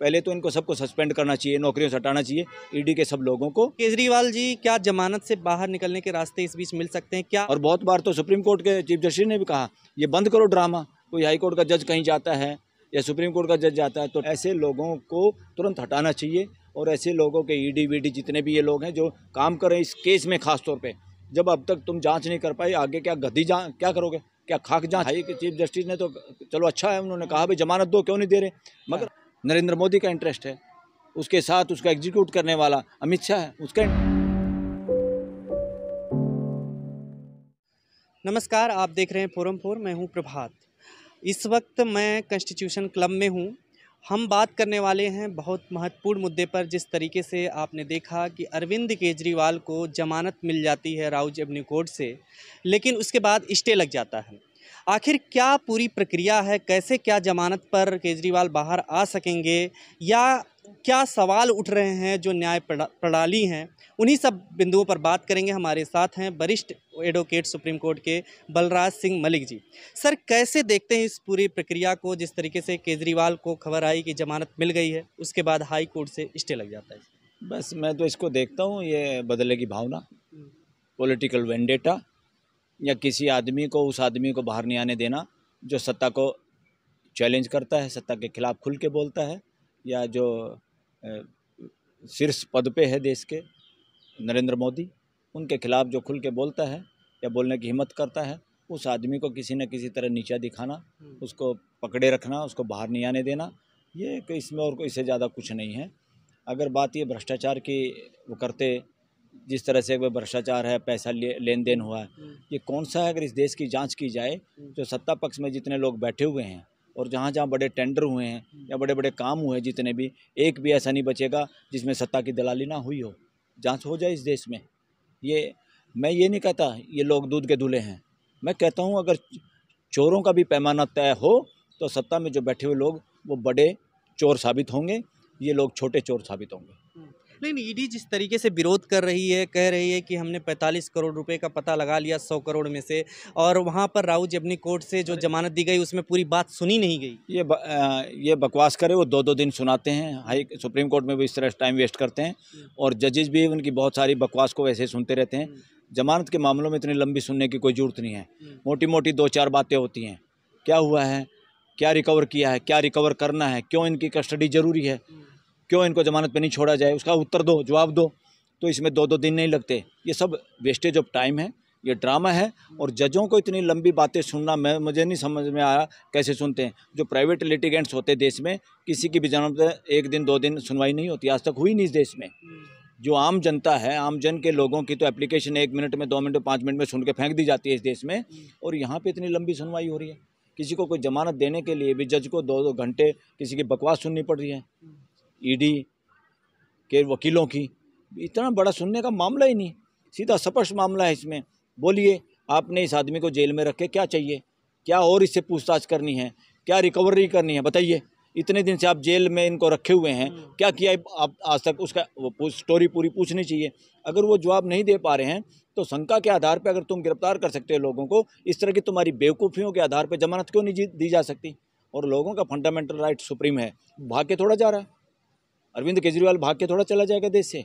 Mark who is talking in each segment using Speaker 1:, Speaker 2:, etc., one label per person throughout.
Speaker 1: पहले तो इनको सबको सस्पेंड करना चाहिए नौकरियों से हटाना चाहिए ईडी e के सब लोगों को केजरीवाल जी क्या जमानत से बाहर निकलने के रास्ते इस बीच मिल सकते हैं क्या और बहुत बार तो सुप्रीम कोर्ट के चीफ जस्टिस ने भी कहा ये बंद करो ड्रामा कोई हाईकोर्ट का जज कहीं जाता है या सुप्रीम कोर्ट का जज जाता है तो ऐसे लोगों को तुरंत हटाना चाहिए और ऐसे लोगों के ईडी e वीडी जितने भी ये लोग हैं जो काम कर रहे हैं इस केस में खास तौर पर जब अब तक तुम जाँच नहीं कर पाए आगे क्या गद्दी जा क्या करोगे क्या खाक जाँच हाई चीफ जस्टिस ने तो चलो अच्छा है उन्होंने कहा भाई जमानत दो क्यों नहीं दे रहे मगर नरेंद्र मोदी का इंटरेस्ट है उसके साथ उसका एग्जीक्यूट करने वाला अमित शाह है उसका
Speaker 2: नमस्कार आप देख रहे हैं फोरम फोर मैं हूं प्रभात इस वक्त मैं कॉन्स्टिट्यूशन क्लब में हूं हम बात करने वाले हैं बहुत महत्वपूर्ण मुद्दे पर जिस तरीके से आपने देखा कि अरविंद केजरीवाल को जमानत मिल जाती है राउज एवन्यू कोर्ट से लेकिन उसके बाद स्टे लग जाता है आखिर क्या पूरी प्रक्रिया है कैसे क्या जमानत पर केजरीवाल बाहर आ सकेंगे या क्या सवाल उठ रहे हैं जो न्याय प्रणाली हैं उन्हीं सब बिंदुओं पर बात करेंगे हमारे साथ हैं वरिष्ठ एडवोकेट सुप्रीम कोर्ट के बलराज सिंह मलिक जी सर कैसे देखते हैं इस पूरी प्रक्रिया को जिस तरीके से केजरीवाल को खबर आई कि जमानत मिल गई है उसके बाद हाई कोर्ट से स्टे लग जाता है
Speaker 1: बस मैं तो इसको देखता हूँ ये बदले की भावना हम्म। पॉलिटिकल वेंडेटा या किसी आदमी को उस आदमी को बाहर नहीं आने देना जो सत्ता को चैलेंज करता है सत्ता के खिलाफ खुल के बोलता है या जो शीर्ष पद पे है देश के नरेंद्र मोदी उनके खिलाफ जो खुल के बोलता है या बोलने की हिम्मत करता है उस आदमी को किसी न किसी तरह नीचा दिखाना हम्म। उसको पकड़े रखना उसको बाहर नहीं आने देना ये इसमें और इससे ज़्यादा कुछ नहीं है अगर बात ये भ्रष्टाचार की वो करते जिस तरह से भ्रष्टाचार है पैसा ले, लेन देन हुआ है ये कौन सा है अगर इस देश की जांच की जाए जो सत्ता पक्ष में जितने लोग बैठे हुए हैं और जहाँ जहाँ बड़े टेंडर हुए हैं या बड़े बड़े काम हुए हैं जितने भी एक भी ऐसा नहीं बचेगा जिसमें सत्ता की दलाली ना हुई हो जाँच हो जाए इस देश में ये मैं ये नहीं कहता ये लोग दूध के दूल्हे हैं मैं कहता हूँ अगर चोरों का भी पैमाना तय हो तो सत्ता में जो बैठे हुए लोग वो बड़े चोर साबित होंगे ये लोग छोटे चोर साबित होंगे
Speaker 2: नहीं ईडी जिस तरीके से विरोध कर रही है कह रही है कि हमने पैंतालीस करोड़ रुपये का पता लगा लिया सौ करोड़ में से और वहाँ पर राहुल जबनी कोर्ट से जो जमानत दी गई उसमें पूरी बात सुनी नहीं गई ये ब, आ,
Speaker 1: ये बकवास करे वो दो दो दिन सुनाते हैं हाई सुप्रीम कोर्ट में भी इस तरह टाइम वेस्ट करते हैं हम्म। और जजेज भी उनकी बहुत सारी बकवास को वैसे सुनते रहते हैं हम्म। जमानत के मामलों में इतनी लंबी सुनने की कोई ज़रूरत नहीं है हम्म। मोटी मोटी दो चार बातें होती हैं क्या हुआ है क्या रिकवर किया है क्या रिकवर करना है क्यों इनकी कस्टडी ज़रूरी है क्यों इनको ज़मानत पर नहीं छोड़ा जाए उसका उत्तर दो जवाब दो तो इसमें दो दो दिन नहीं लगते ये सब वेस्टेज ऑफ टाइम है ये ड्रामा है और जजों को इतनी लंबी बातें सुनना मैं मुझे नहीं समझ में आया कैसे सुनते हैं जो प्राइवेट लिटिगेंट्स होते देश में किसी की भी जन्म एक दिन दो दिन सुनवाई नहीं होती आज तक हुई नहीं इस देश में जो आम जनता है आम जन के लोगों की तो एप्लीकेशन एक मिनट में दो मिनट में पाँच मिनट में सुन के फेंक दी जाती है इस देश में और यहाँ पर इतनी लंबी सुनवाई हो रही है किसी को कोई जमानत देने के लिए भी जज को दो दो घंटे किसी की बकवास सुननी पड़ रही है ईडी के वकीलों की इतना बड़ा सुनने का मामला ही नहीं सीधा स्पष्ट मामला है इसमें बोलिए आपने इस आदमी को जेल में रखे क्या चाहिए क्या और इससे पूछताछ करनी है क्या रिकवरी करनी है बताइए इतने दिन से आप जेल में इनको रखे हुए हैं हम्म। क्या किया आप आज तक उसका वो स्टोरी पूरी पूछनी चाहिए अगर वो जवाब नहीं दे पा रहे हैं तो शंका के आधार पर अगर तुम गिरफ्तार कर सकते हो लोगों को इस तरह की तुम्हारी बेवकूफ़ियों के आधार पर जमानत क्यों नहीं दी जा सकती और लोगों का फंडामेंटल राइट सुप्रीम है भाग के थोड़ा जा रहा है अरविंद केजरीवाल भाग के थोड़ा चला जाएगा देश से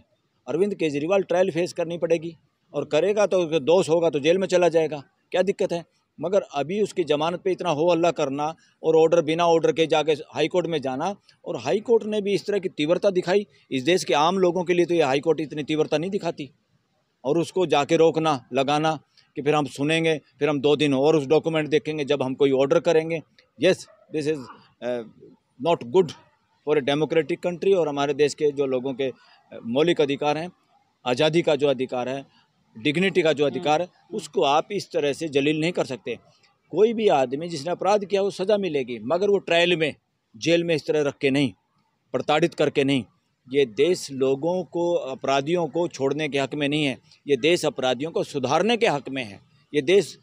Speaker 1: अरविंद केजरीवाल ट्रायल फेस करनी पड़ेगी और करेगा तो दोष होगा तो जेल में चला जाएगा क्या दिक्कत है मगर अभी उसकी ज़मानत पे इतना हो हल्ला करना और ऑर्डर बिना ऑर्डर के जाके हाई कोर्ट में जाना और हाई कोर्ट ने भी इस तरह की तीव्रता दिखाई इस देश के आम लोगों के लिए तो ये हाई कोर्ट इतनी तीव्रता नहीं दिखाती और उसको जाके रोकना लगाना कि फिर हम सुनेंगे फिर हम दो दिन और उस डॉक्यूमेंट देखेंगे जब हम कोई ऑर्डर करेंगे yes this is not good और डेमोक्रेटिक कंट्री और हमारे देश के जो लोगों के मौलिक अधिकार हैं आज़ादी का जो अधिकार है डिग्निटी का जो हम्म। अधिकार है उसको आप इस तरह से जलील नहीं कर सकते कोई भी आदमी जिसने अपराध किया वो सज़ा मिलेगी मगर वो ट्रायल में जेल में इस तरह रख के नहीं प्रताड़ित करके नहीं ये देश लोगों को अपराधियों को छोड़ने के हक में नहीं है ये देश अपराधियों को सुधारने के हक में है ये देश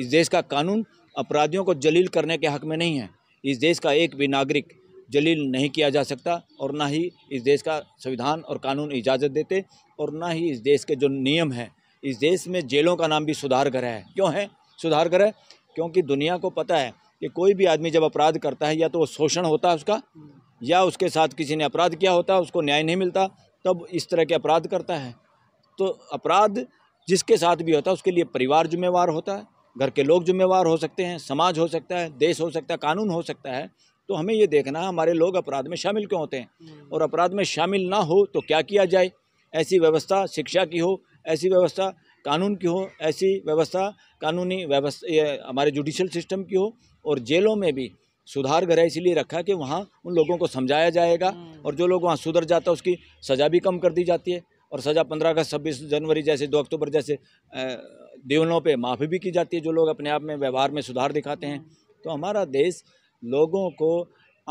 Speaker 1: इस देश का कानून अपराधियों को जलील करने के हक में नहीं है इस देश का एक भी नागरिक जलील नहीं किया जा सकता और ना ही इस देश का संविधान और कानून इजाज़त देते और ना ही इस देश के जो नियम हैं इस देश में जेलों का नाम भी सुधार ग्रह है क्यों है सुधार ग्रह क्योंकि दुनिया को पता है कि कोई भी आदमी जब अपराध करता है या तो वो शोषण होता है उसका या उसके साथ किसी ने अपराध किया होता है उसको न्याय नहीं मिलता तब इस तरह के अपराध करता है तो अपराध जिसके साथ भी होता है उसके लिए परिवार जिम्मेवार होता है घर के लोग जिम्मेवार हो सकते हैं समाज हो सकता है देश हो सकता है कानून हो सकता है तो हमें ये देखना है हमारे लोग अपराध में शामिल क्यों होते हैं हम्म। और अपराध में शामिल ना हो तो क्या किया जाए ऐसी व्यवस्था शिक्षा की हो ऐसी व्यवस्था कानून की हो ऐसी व्यवस्था कानूनी व्यवस्था हमारे जुडिशल सिस्टम की हो और जेलों में भी सुधार गृह इसीलिए रखा कि वहाँ उन लोगों को समझाया जाएगा हम्म। और जो लोग वहाँ सुधर जाता है उसकी सज़ा भी कम कर दी जाती है और सज़ा पंद्रह अगस्त छब्बीस जनवरी जैसे दो अक्टूबर जैसे दीवनों पे माफ़ी भी की जाती है जो लोग अपने आप में व्यवहार में सुधार दिखाते हैं हम्म। तो हमारा देश लोगों को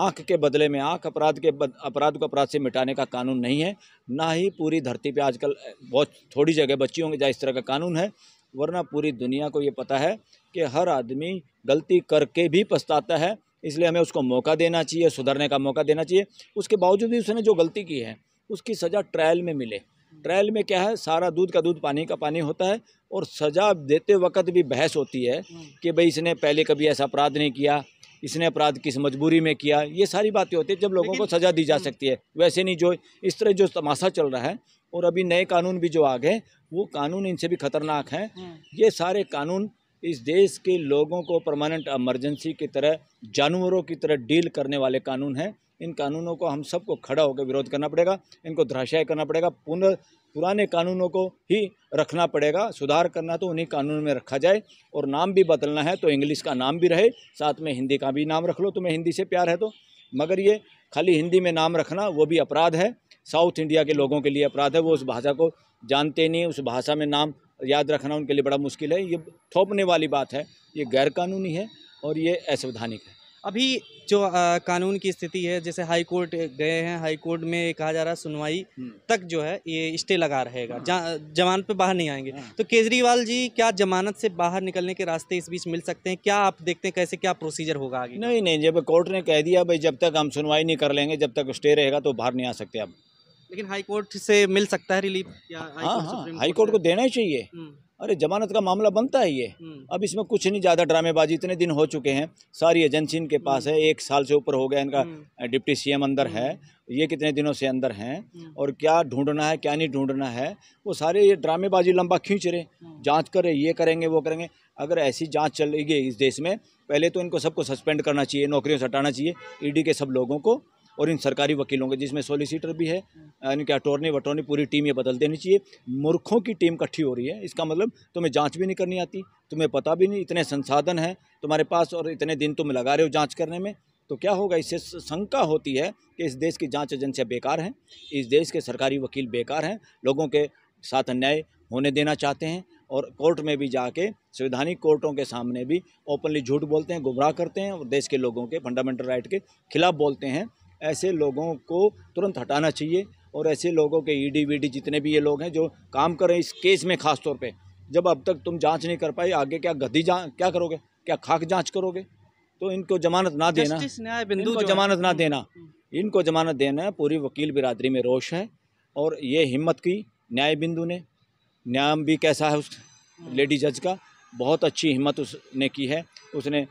Speaker 1: आंख के बदले में आंख अपराध के बद, अपराध को अपराध से मिटाने का कानून नहीं है ना ही पूरी धरती पे आजकल बहुत थोड़ी जगह बच्चियों के जहाँ इस तरह का कानून है वरना पूरी दुनिया को ये पता है कि हर आदमी गलती करके भी पछताता है इसलिए हमें उसको मौका देना चाहिए सुधरने का मौका देना चाहिए उसके बावजूद भी उसने जो गलती की है उसकी सज़ा ट्रायल में मिले ट्रायल में क्या है सारा दूध का दूध पानी का पानी होता है और सज़ा देते वक्त भी बहस होती है हम्म। कि भाई इसने पहले कभी ऐसा अपराध नहीं किया इसने अपराध किस मजबूरी में किया ये सारी बातें होती है जब लोगों को सज़ा दी जा हम्म। सकती है वैसे नहीं जो इस तरह जो तमाशा चल रहा है और अभी नए कानून भी जो आ गए वो कानून इनसे भी खतरनाक हैं हम्म। ये सारे कानून इस देश के लोगों को परमानेंट इमरजेंसी की तरह जानवरों की तरह डील करने वाले कानून हैं इन कानूनों को हम सबको खड़ा होकर विरोध करना पड़ेगा इनको ध्राशय करना पड़ेगा पुनः पुराने कानूनों को ही रखना पड़ेगा सुधार करना तो उन्हीं कानून में रखा जाए और नाम भी बदलना है तो इंग्लिश का नाम भी रहे साथ में हिंदी का भी नाम रख लो तुम्हें हिंदी से प्यार है तो मगर ये खाली हिंदी में नाम रखना वो भी अपराध है साउथ इंडिया के लोगों के लिए अपराध है वो उस भाषा को जानते नहीं उस भाषा में नाम याद रखना उनके लिए बड़ा मुश्किल है ये थोपने वाली बात है ये गैरकानूनी है
Speaker 2: और ये असंवैधानिक है अभी जो आ, कानून की स्थिति है जैसे हाई कोर्ट गए हैं हाई कोर्ट में कहा जा रहा है सुनवाई हम्म। तक जो है ये स्टे लगा रहेगा हाँ। जमानत पे बाहर नहीं आएंगे हाँ। तो केजरीवाल जी क्या जमानत से बाहर निकलने के रास्ते इस बीच मिल सकते हैं क्या आप देखते हैं कैसे क्या प्रोसीजर होगा आगे नहीं नहीं जब कोर्ट ने कह दिया भाई जब तक हम सुनवाई नहीं कर लेंगे जब तक स्टे
Speaker 1: रहेगा तो बाहर नहीं आ सकते आप
Speaker 2: लेकिन हाईकोर्ट से मिल सकता है रिलीफ हाईकोर्ट हाँ,
Speaker 1: हाई कोर्ट को देना ही चाहिए हम्म। अरे जमानत का मामला बनता है ये हम्म। अब इसमें कुछ नहीं ज़्यादा ड्रामेबाजी इतने दिन हो चुके हैं सारी एजेंसी इनके पास हम्म। है एक साल से ऊपर हो गया इनका हम्म। डिप्टी सीएम अंदर है ये कितने दिनों से अंदर हैं और क्या ढूंढना है क्या नहीं ढूंढना है वो सारे ये ड्रामेबाजी लंबा खींच रहे जांच कर रहे ये करेंगे वो करेंगे अगर ऐसी जाँच चलेगी इस देश में पहले तो इनको सबको सस्पेंड करना चाहिए नौकरियों से हटाना चाहिए ईडी के सब लोगों को और इन सरकारी वकीलों के जिसमें सोलिसिटर भी है यानी कि अटोर्नी वटोर्नी पूरी टीम ये बदल देनी चाहिए मूर्खों की टीम इकट्ठी हो रही है इसका मतलब तुम्हें जाँच भी नहीं करनी आती तुम्हें पता भी नहीं इतने संसाधन हैं तुम्हारे पास और इतने दिन तुम लगा रहे हो जाँच करने में तो क्या होगा इससे शंका होती है कि इस देश की जांच एजेंसियाँ बेकार हैं इस देश के सरकारी वकील बेकार हैं लोगों के साथ अन्याय होने देना चाहते हैं और कोर्ट में भी जाके संवैधानिक कोर्टों के सामने भी ओपनली झूठ बोलते हैं गुमराह करते हैं और देश के लोगों के फंडामेंटल राइट के खिलाफ बोलते हैं ऐसे लोगों को तुरंत हटाना चाहिए और ऐसे लोगों के ईडी e डी जितने भी ये लोग हैं जो काम कर रहे हैं इस केस में ख़ास तौर पे जब अब तक तुम जांच नहीं कर पाए आगे क्या गद्दी जा क्या करोगे क्या खाक जांच करोगे तो इनको जमानत ना देना न्याय बिंदु जमानत ना हम्म, देना हम्म। इनको जमानत देना पूरी वकील बिरादरी में रोश है और ये हिम्मत की न्याय बिंदु ने न्याय भी कैसा है उस लेडी जज का बहुत अच्छी हिम्मत उसने की है उसने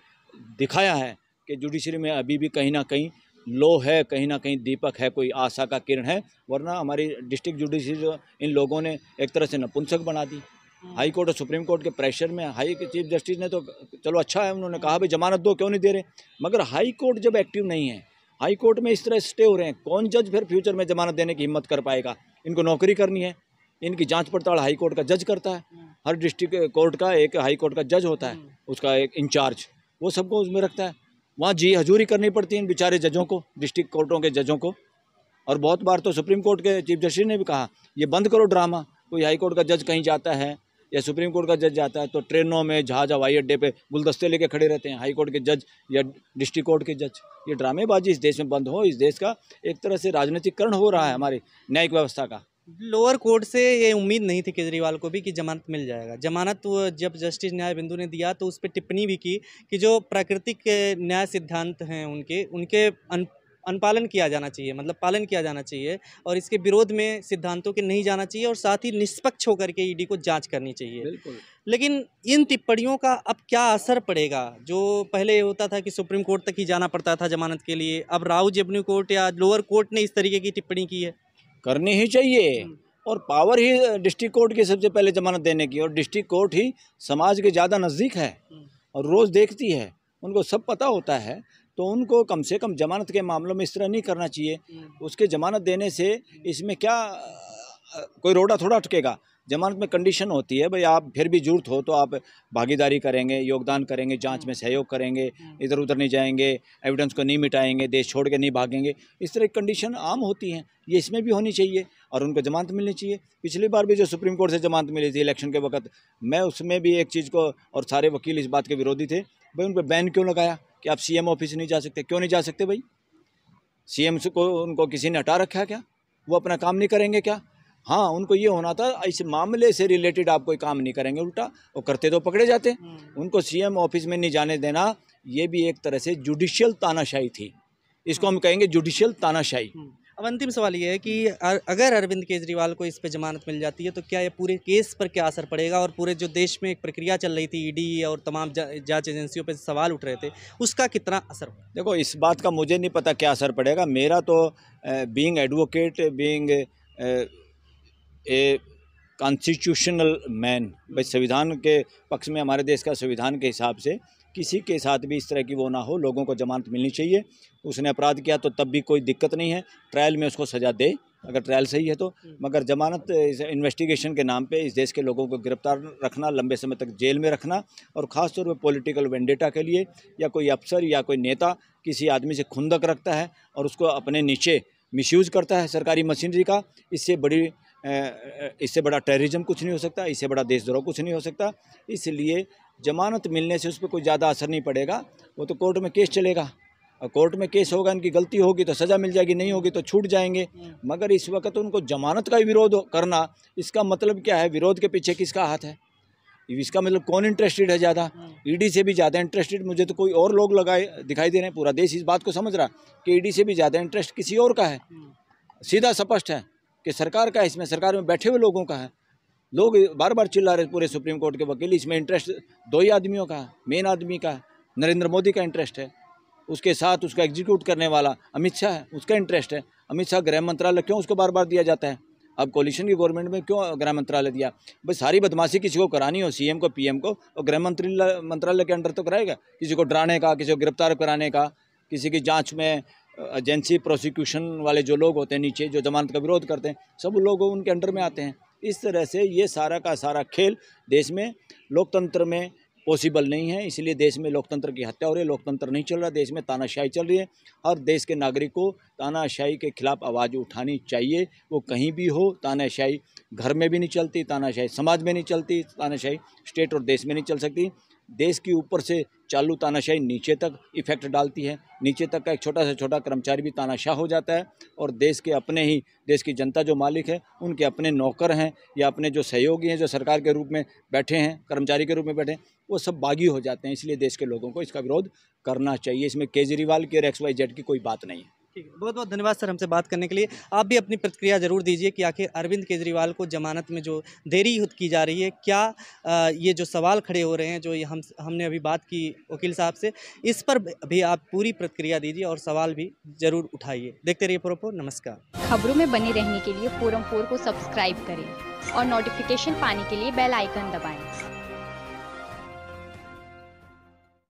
Speaker 1: दिखाया है कि जुडिशरी में अभी भी कहीं ना कहीं लो है कहीं ना कहीं दीपक है कोई आशा का किरण है वरना हमारी डिस्ट्रिक्ट जुडिशरी जो इन लोगों ने एक तरह से नपुंसक बना दी हाँ। हाई कोर्ट और सुप्रीम कोर्ट के प्रेशर में हाई के चीफ जस्टिस ने तो चलो अच्छा है उन्होंने कहा भाई जमानत दो क्यों नहीं दे रहे मगर हाई कोर्ट जब एक्टिव नहीं है हाई कोर्ट में इस तरह स्टे हो रहे हैं कौन जज फिर फ्यूचर में जमानत देने की हिम्मत कर पाएगा इनको नौकरी करनी है इनकी जांच पड़ताल हाई कोर्ट का जज करता है हाँ। हर डिस्ट्रिक्ट कोर्ट का एक हाई कोर्ट का जज होता है हाँ। उसका एक इंचार्ज वो सबको उसमें रखता है वहाँ जी हजूरी करनी पड़ती है इन बेचारे जजों को डिस्ट्रिक्ट कोर्टों के जजों को और बहुत बार तो सुप्रीम कोर्ट के चीफ जस्टिस ने भी कहा ये बंद करो ड्रामा कोई हाई कोर्ट का जज कहीं जाता है या सुप्रीम कोर्ट का जज जाता है तो ट्रेनों में जहाज हवाई अड्डे पे गुलदस्ते लेके खड़े रहते हैं हाई कोर्ट के जज या डिस्ट्रिक्ट कोर्ट के जज ये ड्रामेबाजी इस देश में बंद हो इस देश का एक तरह
Speaker 2: से राजनीतिकरण हो रहा है हमारी न्यायिक व्यवस्था का लोअर कोर्ट से ये उम्मीद नहीं थी केजरीवाल को भी कि जमानत मिल जाएगा जमानत जब जस्टिस न्याय बिंदु ने दिया तो उस पर टिप्पणी भी की कि जो प्राकृतिक न्याय सिद्धांत हैं उनके उनके अन अनुपालन किया जाना चाहिए मतलब पालन किया जाना चाहिए और इसके विरोध में सिद्धांतों के नहीं जाना चाहिए और साथ ही निष्पक्ष होकर के ईडी को जांच करनी चाहिए लेकिन इन टिप्पणियों का अब क्या असर पड़ेगा जो पहले होता था कि सुप्रीम कोर्ट तक ही जाना पड़ता था जमानत के लिए अब राहुल जेबनी कोर्ट या लोअर कोर्ट ने इस तरीके की टिप्पणी की है करनी ही चाहिए हम्म। और पावर ही डिस्ट्रिक्ट कोर्ट की सबसे
Speaker 1: पहले जमानत देने की और डिस्ट्रिक्ट कोर्ट ही समाज के ज़्यादा नज़दीक है हम्म। और रोज़ देखती है उनको सब पता होता है तो उनको कम से कम जमानत के मामलों में इस तरह नहीं करना चाहिए हम्म। उसके जमानत देने से इसमें क्या कोई रोड़ा थोड़ा अटकेगा जमानत में कंडीशन होती है भाई आप फिर भी जरूरत हो तो आप भागीदारी करेंगे योगदान करेंगे जांच में सहयोग करेंगे हम्म। इधर उधर नहीं जाएंगे एविडेंस को नहीं मिटाएंगे देश छोड़ के नहीं भागेंगे इस तरह की कंडीशन आम होती हैं ये इसमें भी होनी चाहिए और उनको जमानत मिलनी चाहिए पिछली बार भी जो सुप्रीम कोर्ट से जमानत मिली थी इलेक्शन के वक्त मैं उसमें भी एक चीज़ को और सारे वकील इस बात के विरोधी थे भाई उन पर बैन क्यों लगाया कि आप सी ऑफिस नहीं जा सकते क्यों नहीं जा सकते भाई सी को उनको किसी ने हटा रखा क्या वो अपना काम नहीं करेंगे क्या हाँ उनको ये होना था इस मामले से रिलेटेड आप कोई काम नहीं करेंगे उल्टा वो करते तो पकड़े जाते हम्म। उनको सीएम ऑफिस में नहीं जाने देना
Speaker 2: ये भी एक तरह से जुडिशियल तानाशाही थी इसको हम हम्म। कहेंगे जुडिशियल तानाशाही हम्म। अब अंतिम सवाल ये है कि अगर अरविंद केजरीवाल को इस पर जमानत मिल जाती है तो क्या ये पूरे केस पर क्या असर पड़ेगा और पूरे जो देश में एक प्रक्रिया चल रही थी ईडी e और तमाम जांच एजेंसियों पर सवाल उठ रहे थे उसका कितना असर होगा
Speaker 1: देखो इस बात का मुझे नहीं पता क्या असर पड़ेगा मेरा तो being advocate being a constitutional man भाई संविधान के पक्ष में हमारे देश का संविधान के हिसाब से किसी के साथ भी इस तरह की वो ना हो लोगों को जमानत मिलनी चाहिए उसने अपराध किया तो तब भी कोई दिक्कत नहीं है ट्रायल में उसको सज़ा दे अगर ट्रायल सही है तो मगर जमानत इन्वेस्टिगेशन के नाम पे इस देश के लोगों को गिरफ्तार रखना लंबे समय तक जेल में रखना और ख़ास तौर पर पॉलिटिकल वेंडेटा के लिए या कोई अफसर या कोई नेता किसी आदमी से खुंदक रखता है और उसको अपने नीचे मिसयूज़ करता है सरकारी मशीनरी का इससे बड़ी इससे बड़ा टेररिज्म कुछ नहीं हो सकता इससे बड़ा देशद्रोह कुछ नहीं हो सकता इसलिए जमानत मिलने से उस पर कोई ज़्यादा असर नहीं पड़ेगा वो तो कोर्ट में केस चलेगा और कोर्ट में केस होगा इनकी गलती होगी तो सज़ा मिल जाएगी नहीं होगी तो छूट जाएंगे मगर इस वक्त उनको जमानत का विरोध करना इसका मतलब क्या है विरोध के पीछे किसका हाथ है इसका मतलब कौन इंटरेस्टेड है ज़्यादा ईडी e से भी ज़्यादा इंटरेस्टेड मुझे तो कोई और लोग लगाए दिखाई दे रहे हैं पूरा देश इस बात को समझ रहा है कि ईडी e से भी ज़्यादा इंटरेस्ट किसी और का है सीधा स्पष्ट है कि सरकार का इसमें सरकार में बैठे हुए लोगों का है लोग बार बार चिल्ला रहे पूरे सुप्रीम कोर्ट के वकील इसमें इंटरेस्ट दो ही आदमियों का मेन आदमी का नरेंद्र मोदी का इंटरेस्ट है उसके साथ उसका एग्जीक्यूट करने वाला अमित शाह है उसका इंटरेस्ट है अमित शाह गृह मंत्रालय क्यों उसको बार बार दिया जाता है अब कोलिशन की गवर्नमेंट में क्यों गृह मंत्रालय दिया भाई सारी बदमाशी किसी को करानी हो सीएम को पीएम को और गृह मंत्री मंत्रालय के अंडर तो कराएगा किसी को डराने का किसी को गिरफ्तार कराने का किसी की जाँच में एजेंसी प्रोसिक्यूशन वाले जो लोग होते हैं नीचे जो जमानत का विरोध करते हैं सब लोग उनके अंडर में आते हैं इस तरह से ये सारा का सारा खेल देश में लोकतंत्र में पॉसिबल नहीं है इसलिए देश में लोकतंत्र की हत्या हो रही है लोकतंत्र नहीं चल रहा देश में तानाशाही चल रही है और देश के नागरिक को तानाशाही के खिलाफ आवाज़ उठानी चाहिए वो कहीं भी हो तानाशाही घर में भी नहीं चलती तानाशाही समाज में नहीं चलती तानाशाही स्टेट और देश में नहीं चल सकती देश के ऊपर से चालू तानाशाही नीचे तक इफेक्ट डालती है नीचे तक का एक छोटा से छोटा कर्मचारी भी तानाशाह हो जाता है और देश के अपने ही देश की जनता जो मालिक है उनके अपने नौकर हैं या अपने जो सहयोगी हैं जो सरकार के रूप में बैठे हैं कर्मचारी के रूप में बैठे हैं वो सब बागी हो जाते हैं इसलिए देश के लोगों को इसका विरोध करना चाहिए इसमें केजरीवाल के और एक्स वाई जेड की कोई बात नहीं है
Speaker 2: ठीक है बहुत बहुत धन्यवाद सर हमसे बात करने के लिए आप भी अपनी प्रतिक्रिया जरूर दीजिए कि आखिर अरविंद केजरीवाल को जमानत में जो देरी की जा रही है क्या ये जो सवाल खड़े हो रहे हैं जो हम हमने अभी बात की वकील साहब से इस पर भी आप पूरी प्रतिक्रिया दीजिए और सवाल भी जरूर उठाइए देखते रहिए प्रोपो फोर नमस्कार
Speaker 1: खबरों में बने रहने के लिए फोरम फोर को सब्सक्राइब करें और नोटिफिकेशन पाने के लिए बेल आइकन दबाएँ